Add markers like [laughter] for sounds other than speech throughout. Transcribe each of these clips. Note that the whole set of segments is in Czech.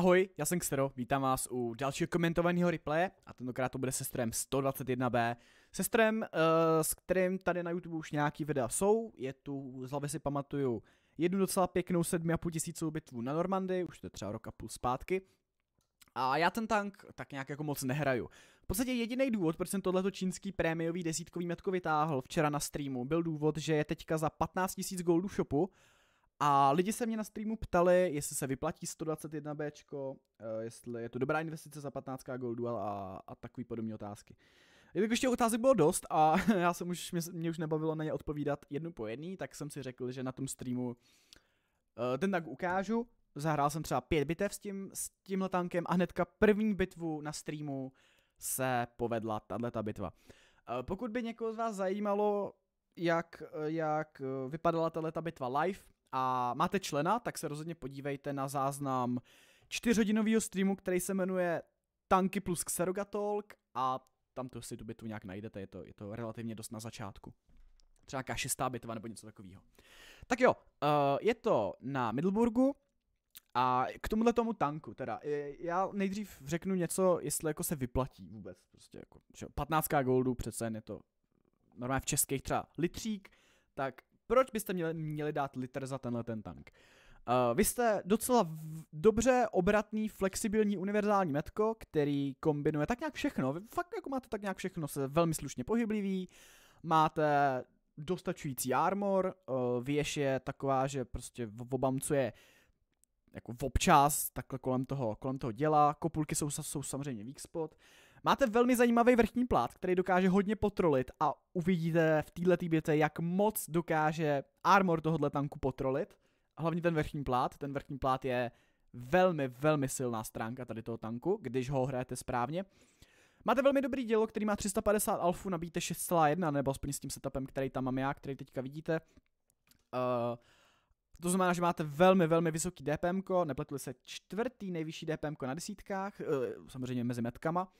Ahoj, já jsem Xero, vítám vás u dalšího komentovaného replaye a tentokrát to bude se 121b. Se uh, s kterým tady na YouTube už nějaký videa jsou, je tu, z hlavy si pamatuju, jednu docela pěknou 7,5 tisícovou bitvu na Normandy, už to je třeba rok a půl zpátky. A já ten tank tak nějak jako moc nehraju. V podstatě jediný důvod, proč jsem tohleto čínský prémiový desítkový metko vytáhl včera na streamu, byl důvod, že je teďka za 15 000 goldů shopu a lidi se mě na streamu ptali, jestli se vyplatí 121B, eh, jestli je to dobrá investice za 15 goldů a, a takový podobné otázky. Jelikož ještě otázek bylo dost a [laughs] já jsem už, mě, mě už nebavilo na ně odpovídat jednu po jedný, tak jsem si řekl, že na tom streamu eh, ten tak ukážu. Zahrál jsem třeba pět bitev s, tím, s tímhle tankem a hnedka první bitvu na streamu se povedla tato bitva. Eh, pokud by někoho z vás zajímalo, jak, jak vypadala tato bitva live, a máte člena, tak se rozhodně podívejte na záznam čtyřhodinového streamu, který se jmenuje Tanky plus Xerogatalk a tam to si tu bitvu nějak najdete, je to, je to relativně dost na začátku. Třeba nějaká šestá bitva nebo něco takového. Tak jo, eh, je to na Middleburgu, a k tomuhle tomu tanku, teda, já nejdřív řeknu něco, jestli jako se vyplatí vůbec, prostě jako, že 15 goldů přece je to normálně v českých třeba litřík, tak proč byste měli, měli dát liter za tenhle ten tank? Uh, vy jste docela dobře obratný, flexibilní, univerzální metko, který kombinuje tak nějak všechno. Vy fakt jako máte tak nějak všechno, se velmi slušně pohyblivý, máte dostačující armor, uh, věž je taková, že prostě v obamcuje jako občas, takhle kolem toho, kolem toho děla, kopulky jsou, jsou samozřejmě weak spot. Uh, Máte velmi zajímavý vrchní plát, který dokáže hodně potrolit a uvidíte v této bitě, jak moc dokáže armor tohohle tanku potrolit. Hlavně ten vrchní plát, ten vrchní plát je velmi, velmi silná stránka tady toho tanku, když ho hrajete správně. Máte velmi dobrý dělo, který má 350 alfu, nabíjíte 6,1, nebo aspoň s tím setupem, který tam mám já, který teďka vidíte. Uh, to znamená, že máte velmi, velmi vysoký DPM, nepletli se čtvrtý nejvyšší DPM na desítkách, eh, samozřejmě mezi metkama.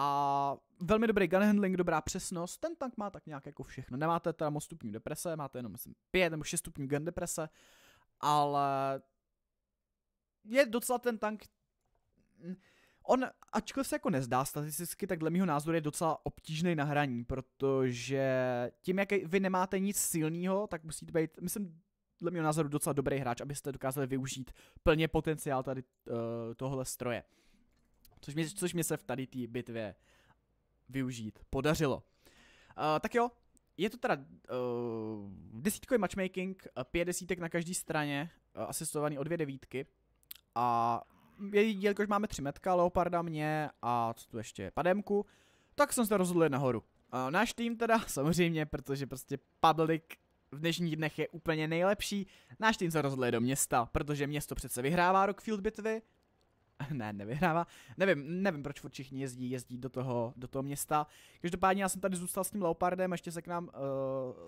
A velmi dobrý gun handling, dobrá přesnost, ten tank má tak nějak jako všechno. Nemáte teda moc stupňů deprese, máte jenom myslím 5 nebo 6 stupňů gun deprese, ale je docela ten tank, on ačkoliv se jako nezdá statisticky, tak dle mýho názoru je docela obtížný na hraní, protože tím, jak vy nemáte nic silného, tak musíte být, myslím, dle mýho názoru docela dobrý hráč, abyste dokázali využít plně potenciál tady uh, tohle stroje. Což mi, což se v tady té bitvě využít podařilo. Uh, tak jo, je to teda uh, desítkový matchmaking, eh, pět desítek na každé straně, uh, asistovaný o dvě devítky. A jelikož máme tři metka, Leoparda mě a co tu ještě, Pademku, tak jsem se rozhodl jít nahoru. Uh, náš tým teda [laughs] samozřejmě, protože prostě public v dnešních dnech je úplně nejlepší, náš tým se rozhodl do města, protože město přece vyhrává Rockfield bitvy [laughs] ne, nevyhrává. Nevím, nevím, proč furt všichni jezdí, jezdí do toho, do toho města. Každopádně já jsem tady zůstal s tím leopardem, ještě se k nám uh,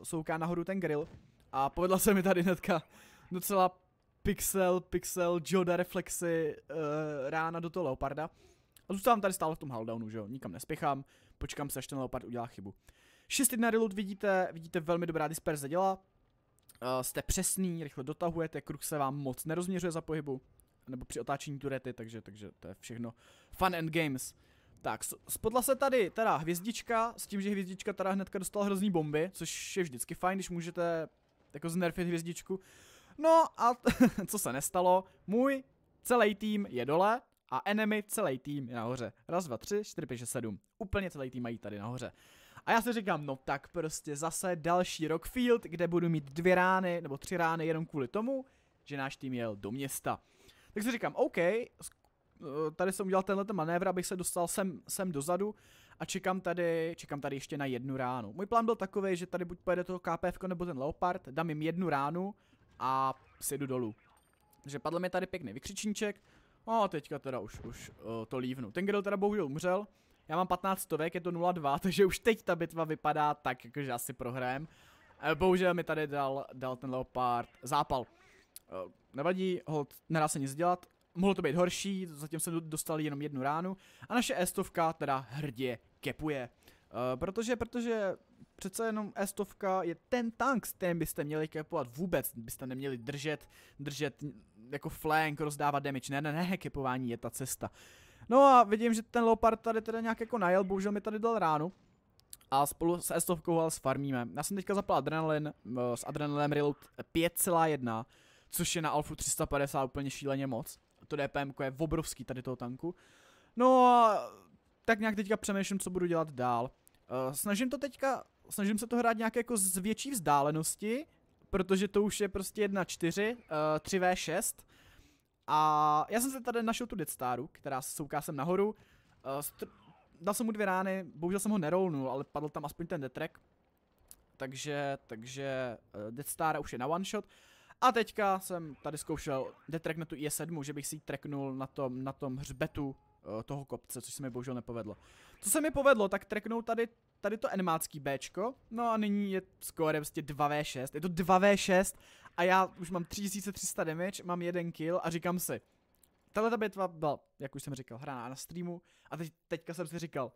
souká nahoru ten grill. A povedla se mi tady hnedka docela pixel, pixel, Joda reflexy uh, rána do toho leoparda. A zůstávám tady stále v tom haldownu, že jo, nikam nespěchám, počkám se, až ten leopard udělá chybu. 6.1 reload vidíte, vidíte velmi dobrá disperze dělá, uh, eh, jste přesný, rychle dotahujete, kruh se vám moc nerozměřuje za pohybu, nebo při otáčení turety, takže, takže to je všechno fun and games. Tak, spodla se tady teda hvězdička, s tím, že hvězdička teda hnedka dostala hrozný bomby, což je vždycky fajn, když můžete jako znerfit hvězdičku. No a [laughs] co se nestalo, můj celý tým je dole a enemy celý tým je nahoře. Raz, dva, tři, čtyři, pět, šest, sedm. Úplně celý tým mají tady nahoře. A já si říkám, no tak prostě zase další Rockfield, kde budu mít dvě rány nebo tři rány jenom kvůli tomu, že náš tým jel do města. Tak si říkám, OK, eh, tady jsem udělal tenhle manévr, abych se dostal sem, sem dozadu a čekám tady, čekám tady ještě na jednu ránu. Můj plán byl takový, že tady buď pojede to KPF nebo ten Leopard, dám jim jednu ránu a sedu dolů. Takže padl mi tady pěkný vykřičníček, no a teďka teda už, už uh, to lívnu. Ten grill teda bohužel umřel, já mám 15 stovek, je to 0-2, [laughs] takže už teď ta bitva vypadá tak, jakože asi prohrajem. Eh, bohužel mi tady dal, dal ten Leopard zápal. Nevadí, hod nedá se nic dělat. Mohlo to být horší, zatím jsem dostal jenom jednu ránu. A naše estovka teda hrdě kepuje. Uh, protože, protože přece jenom estovka je ten tank, s kterým byste měli kepovat vůbec, byste neměli držet, držet jako flank, rozdávat damage, ne, ne, ne, kepování je ta cesta. No a vidím, že ten Leopard tady teda nějak jako najel, bohužel mi tady dal ránu. A spolu s estovkou ale s Já jsem teďka zapal adrenalin, eh, s adrenalinem reload 5,1 což je na Alfu 350 úplně šíleně moc. To DPM je obrovský tady toho tanku. No a tak nějak teďka přemýšlím, co budu dělat dál. Uh, snažím to teďka, snažím se to hrát nějak jako z větší vzdálenosti, protože to už je prostě 1.4, uh, 3v6. A já jsem se tady našel tu Dead Staru, která se souká sem nahoru. Uh, dal jsem mu dvě rány, bohužel jsem ho nerolnul, ale padl tam aspoň ten detrek. Takže, takže uh, eh, Dead Star už je na one shot. A teďka jsem tady zkoušel tu IE7, že bych si ji treknul na tom, na tom hřbetu uh, toho kopce, což se mi bohužel nepovedlo. Co se mi povedlo, tak treknout tady tady to enemácký Bčko, no a nyní je skóre prostě 2v6, je to 2v6 a já už mám 3300 damage, mám jeden kill a říkám si, tato bitva byla, jak už jsem říkal, hraná na streamu a teď, teďka jsem si říkal,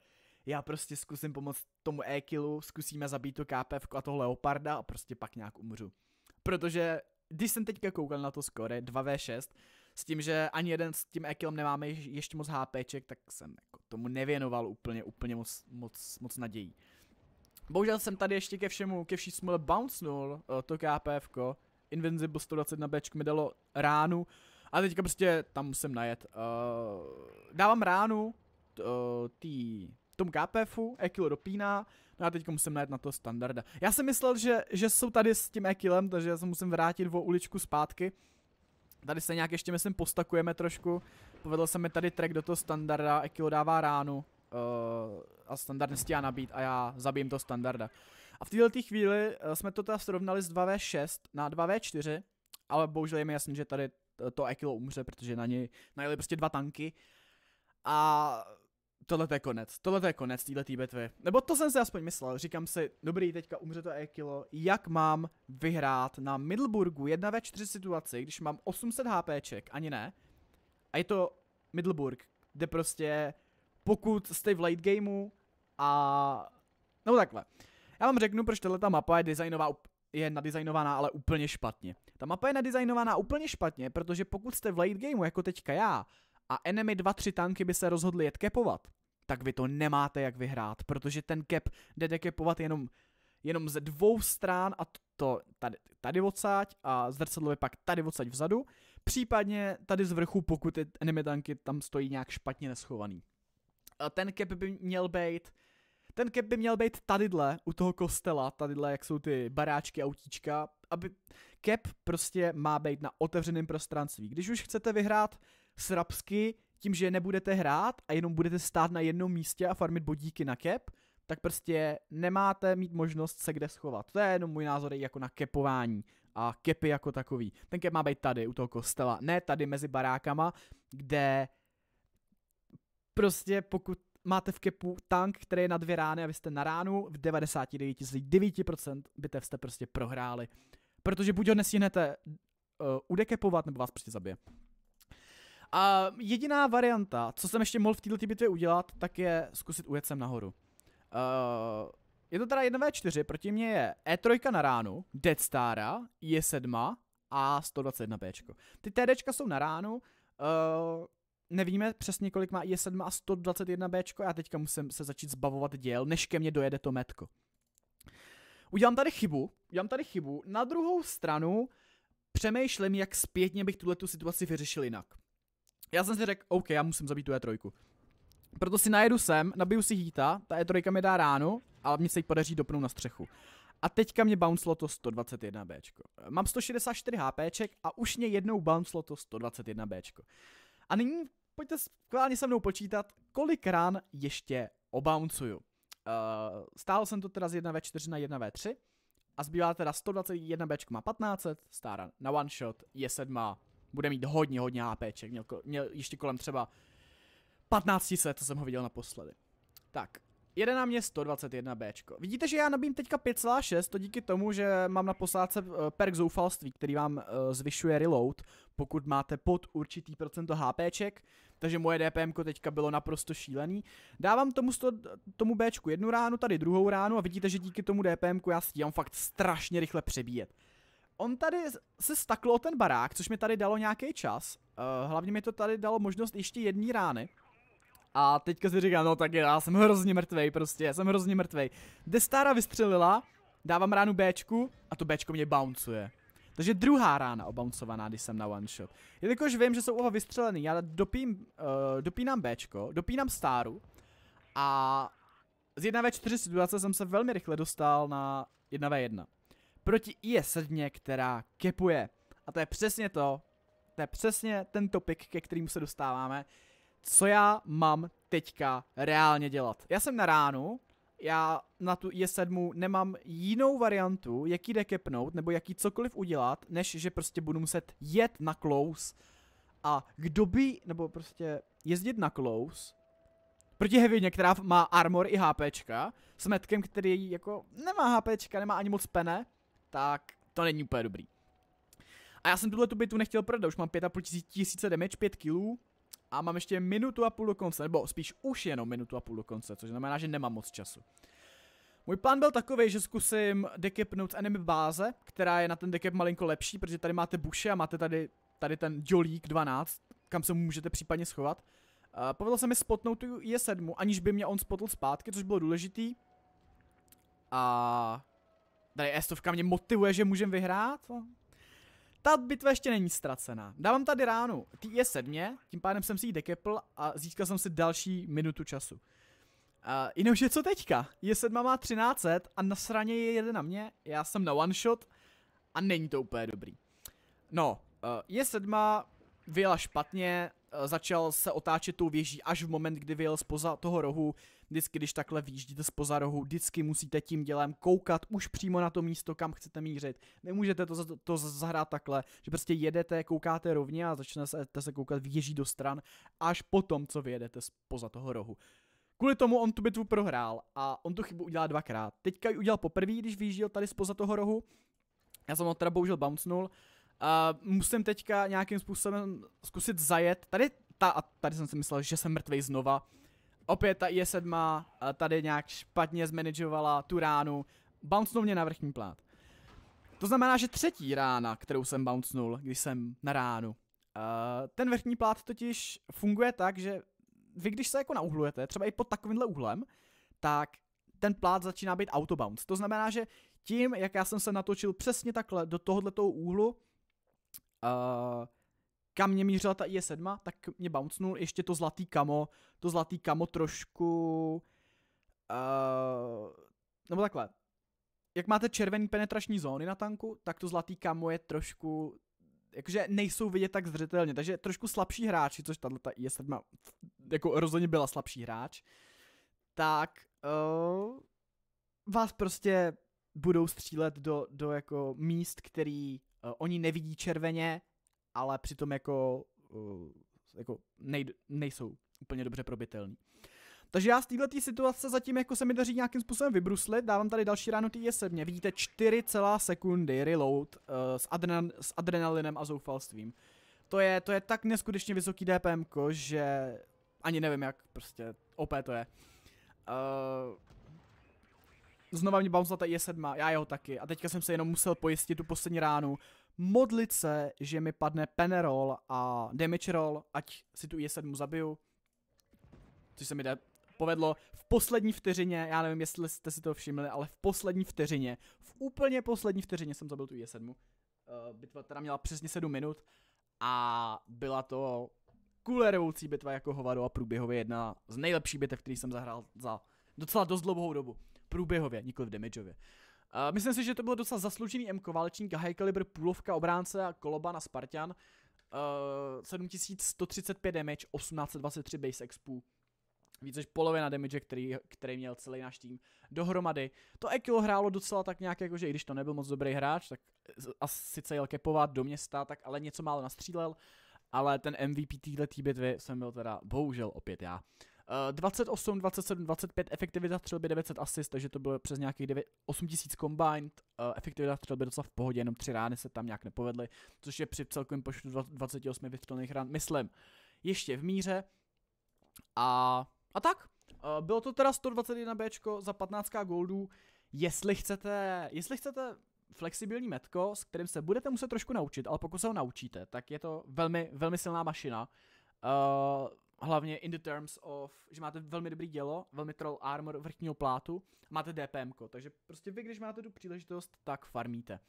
já prostě zkusím pomoct tomu e-killu, zkusíme zabít to KPF a toho Leoparda a prostě pak nějak umřu. Protože když jsem teďka koukal na to skore 2v6, s tím, že ani jeden s tím Ekilem nemáme ještě moc HPček, tak jsem jako tomu nevěnoval úplně, úplně moc, moc, moc nadějí. Bohužel jsem tady ještě ke všemu, ke vší smule bouncenul eh, to KPF -ko. Invincible na Bčku mi dalo ránu a teďka prostě tam musím najet. Uh, dávám ránu uh, tý tom KPFu, Ekil dopíná, no a teď musím najít na to standarda. Já jsem myslel, že, že jsou tady s tím Ekilem, takže já se musím vrátit o uličku zpátky. Tady se nějak ještě, myslím, postakujeme trošku. Povedl se mi tady trek do toho standarda, Ekilo dává ránu uh, a standard nestíhá nabít a já zabijím to standarda. A v této chvíli uh, jsme to teda srovnali z 2v6 na 2v4, ale bohužel je mi jasný, že tady to Ekilo umře, protože na něj najeli prostě dva tanky. A tohle je konec, tohle je konec této bitvy. Nebo to jsem si aspoň myslel, říkám si, dobrý, teďka umře to Ekilo, jak mám vyhrát na Middleburgu? 1 ve 4 situaci, když mám 800 HPček, ani ne. A je to Middleburg, kde prostě pokud jste v late gameu a... No takhle. Já vám řeknu, proč tato mapa je designová je nadizajnovaná ale úplně špatně. Ta mapa je nadizajnovaná úplně špatně, protože pokud jste v late gameu jako teďka já a enemy 2-3 tanky by se rozhodli jet kepovat, tak vy to nemáte jak vyhrát, protože ten kep jde dekepovat jenom, jenom ze dvou strán a to, to tady, tady odsáď a zrcadlo je pak tady odsáď vzadu, případně tady z vrchu, pokud ty enemy tanky tam stojí nějak špatně neschovaný. A ten kep by měl být ten kep by měl být tadyhle, u toho kostela, tadyhle, jak jsou ty baráčky, autíčka, aby kep prostě má být na otevřeném prostranství. Když už chcete vyhrát srapsky tím, že nebudete hrát a jenom budete stát na jednom místě a farmit bodíky na kep, tak prostě nemáte mít možnost se kde schovat. To je jenom můj názor je jako na kepování a kepy jako takový. Ten kep má být tady u toho kostela, ne tady mezi barákama, kde prostě pokud máte v kepu tank, který je na dvě rány a vy jste na ránu, v 99,9% byte jste prostě prohráli. Protože buď ho nesíhnete uh, eh, udekepovat, nebo vás prostě zabije. A jediná varianta, co jsem ještě mohl v této bitvě udělat, tak je zkusit ujet sem nahoru. Uh, je to teda 1v4, proti mně je E3 na ránu, Dead Stara, I7 a 121P. Ty TDčka jsou na ránu, uh, nevíme přesně kolik má I7 a 121 Bčko, já teďka musím se začít zbavovat děl, než ke mně dojede to metko. Udělám tady chybu, udělám tady chybu, na druhou stranu přemýšlím, jak zpětně bych tuhle situaci vyřešil jinak. Já jsem si řekl, OK, já musím zabít tu E3. Proto si najedu sem, nabiju si hýta, ta E3 mi dá ránu, ale mě se jí podaří dopnout na střechu. A teďka mě bouncelo to 121B. Mám 164 HPček a už mě jednou bouncelo to 121B. A nyní pojďte skválně se mnou počítat, kolik rán ještě obouncuju. Uh, eh, stál jsem to teda z 1v4 na 1v3 a zbývá teda 121 b má 15, stára na one shot je sedma bude mít hodně, hodně APček. Měl, měl ještě kolem třeba 15 set, co jsem ho viděl naposledy. Tak, jede na mě 121 bčko. Vidíte, že já nabím teďka 5,6, to díky tomu, že mám na posádce eh, perk zoufalství, který vám eh, zvyšuje reload, pokud máte pod určitý procento HPček, takže moje DPM teďka bylo naprosto šílený. Dávám tomu, sto, tomu Bčku jednu ránu, tady druhou ránu a vidíte, že díky tomu DPM já stíhám fakt strašně rychle přebíjet on tady se staklo ten barák, což mi tady dalo nějaký čas. Uh, hlavně mi to tady dalo možnost ještě jední rány. A teďka si říkám, no tak já jsem hrozně mrtvej prostě, já jsem hrozně mrtvej. Destára vystřelila, dávám ránu Bčku a to Bčko mě bouncuje. Takže druhá rána obouncovaná, když jsem na one shot. Jelikož vím, že jsou oba vystřelený, já dopím, uh, dopínám Bčko, dopínám stáru a z 1v4 situace jsem se velmi rychle dostal na 1v1 proti IS sedmě, která kepuje. A to je přesně to, to je přesně ten topik, ke kterým se dostáváme, co já mám teďka reálně dělat. Já jsem na ránu, já na tu IS7 nemám jinou variantu, jak jde kepnout, nebo jaký cokoliv udělat, než že prostě budu muset jet na close. A kdo by, nebo prostě jezdit na close, proti Hevině, která má armor i HPčka, s metkem, který jako nemá HPčka, nemá ani moc pene, tak to není úplně dobrý. A já jsem tuhle tu bitvu nechtěl prodat, už mám 5,5 tisíce damage, 5 kilů a mám ještě minutu a půl do konce, nebo spíš už jenom minutu a půl do konce, což znamená, že nemám moc času. Můj plán byl takový, že zkusím dekepnout enemy báze, která je na ten dekep malinko lepší, protože tady máte buše a máte tady, tady ten jolík 12, kam se můžete případně schovat. Uh, povedlo se mi spotnout tu je 7 aniž by mě on spotl zpátky, což bylo důležitý. A Tady estovka mě motivuje, že můžem vyhrát. No. Ta bitva ještě není ztracená. Dávám tady ránu. Ty je sedmě, tím pádem jsem si ji dekepl a získal jsem si další minutu času. Uh, jenomže co teďka? Je sedma má 13 a na sraně je jeden na mě, já jsem na one shot a není to úplně dobrý. No, uh, eh, je sedma vyjela špatně, Eh, začal se otáčet tou věží až v moment, kdy vyjel spoza toho rohu. Vždycky, když takhle vyjíždíte spoza rohu, vždycky musíte tím dělem koukat už přímo na to místo, kam chcete mířit. Nemůžete to, to zahrát takhle, že prostě jedete, koukáte rovně a začnete se koukat věží do stran až potom, co vyjedete spoza toho rohu. Kvůli tomu on tu bitvu prohrál a on tu chybu udělal dvakrát. Teďka ji udělal poprvé, když vyjížděl tady spoza toho rohu. Já jsem ho teda bohužel bouncnul Uh, musím teďka nějakým způsobem zkusit zajet. Tady ta, a tady jsem si myslel, že jsem mrtvej znova. Opět ta IE7 tady nějak špatně zmanageovala tu ránu. Bouncnou mě na vrchní plát. To znamená, že třetí rána, kterou jsem bouncnul, když jsem na ránu. Uh, ten vrchní plát totiž funguje tak, že vy když se jako nauhlujete, třeba i pod takovýmhle úhlem, tak ten plát začíná být autobounce. To znamená, že tím, jak já jsem se natočil přesně takhle do tohoto úhlu, Uh, kam mě mířila ta IE7, tak mě bouncnul ještě to zlatý kamo, to zlatý kamo trošku, uh, nebo takhle, jak máte červený penetrační zóny na tanku, tak to zlatý kamo je trošku, jakože nejsou vidět tak zřetelně, takže trošku slabší hráči, což tahle ta IE7 jako rozhodně byla slabší hráč, tak uh, vás prostě budou střílet do, do jako míst, který Eh, oni nevidí červeně, ale přitom jako, eh, jako nej, nejsou úplně dobře probitelní. Takže já z této situace zatím jako se mi daří nějakým způsobem vybruslit, dávám tady další ráno tý jesemě, vidíte 4 celá sekundy reload uh, s, adrenal, s adrenalinem a zoufalstvím. To je, to je tak neskutečně vysoký DPM, že ani nevím jak, prostě OP to je. Uh, znova mě bouncla ta IS7, já jeho taky. A teďka jsem se jenom musel pojistit tu poslední ránu, modlit se, že mi padne penerol a damage roll, ať si tu IS7 zabiju. Což se mi jde povedlo v poslední vteřině, já nevím, jestli jste si to všimli, ale v poslední vteřině, v úplně poslední vteřině jsem zabil tu IS7. Uh, eh, bitva teda měla přesně 7 minut a byla to kulerovoucí bitva jako hovado a průběhově jedna z nejlepších bitev, který jsem zahrál za docela dost dlouhou dobu průběhově, nikoli v damageově. Uh, myslím si, že to bylo docela zasloužený MK válečník, high caliber půlovka obránce a koloba na Spartan. Uh, 7135 damage, 1823 base expu Více než polovina damage, který, který měl celý náš tým dohromady. To Ekilo hrálo docela tak nějak, jako že i když to nebyl moc dobrý hráč, tak asi sice jel kepovat do města, tak ale něco málo nastřílel, ale ten MVP téhle bitvy jsem byl teda bohužel opět já. 28, 27, 25, efektivita střelby 900 asist, takže to bylo přes nějakých 9, 8000 combined, uh, efektivita střelby docela v pohodě, jenom tři rány se tam nějak nepovedly, což je při celkovém počtu 28 vystřelených rán, myslím, ještě v míře. A, a tak, uh, bylo to teda 121 B za 15 goldů, jestli chcete, jestli chcete flexibilní metko, s kterým se budete muset trošku naučit, ale pokud se ho naučíte, tak je to velmi, velmi silná mašina. Uh, hlavně in the terms of, že máte velmi dobrý dělo, velmi troll armor vrchního plátu, máte DPM, takže prostě vy, když máte tu příležitost, tak farmíte.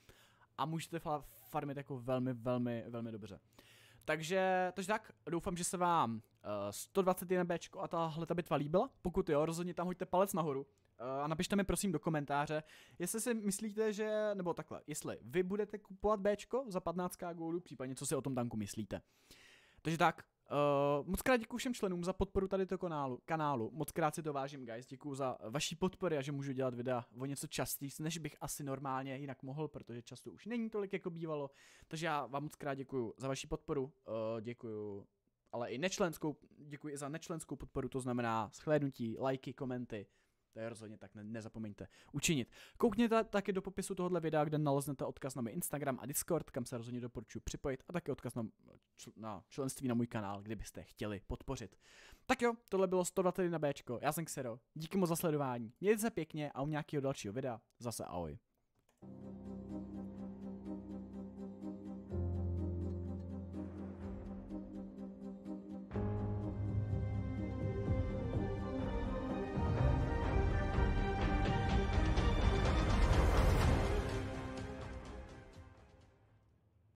A můžete farmit jako velmi, velmi, velmi dobře. Takže, takže tak, doufám, že se vám uh, eh, 121 Bčko a tahle ta bitva líbila. Pokud jo, rozhodně tam hoďte palec nahoru, eh, a napište mi prosím do komentáře, jestli si myslíte, že, nebo takhle, jestli vy budete kupovat Bčko za 15k goldů, případně co si o tom tanku myslíte. Takže tak, Uh, moc krát děkuji všem členům za podporu tady toho kanálu, kanálu. Moc krát si to vážím, guys. Děkuji za vaší podporu a že můžu dělat videa o něco častěji, než bych asi normálně jinak mohl, protože často už není tolik, jako bývalo. Takže já vám moc krát děkuji za vaši podporu. Uh, děkuji ale i nečlenskou, děkuji za nečlenskou podporu, to znamená shlédnutí, lajky, komenty, rozhodně tak ne- nezapomeňte učinit. Koukněte také do popisu tohoto videa, kde naleznete odkaz na můj Instagram a Discord, kam se rozhodně doporučuji připojit a také odkaz na, čl- na členství na můj kanál, kdybyste chtěli podpořit. Tak jo, tohle bylo 120 na Bčko, já jsem Xero, díky moc za sledování, mějte se pěkně a u nějakého dalšího videa zase ahoj. thank you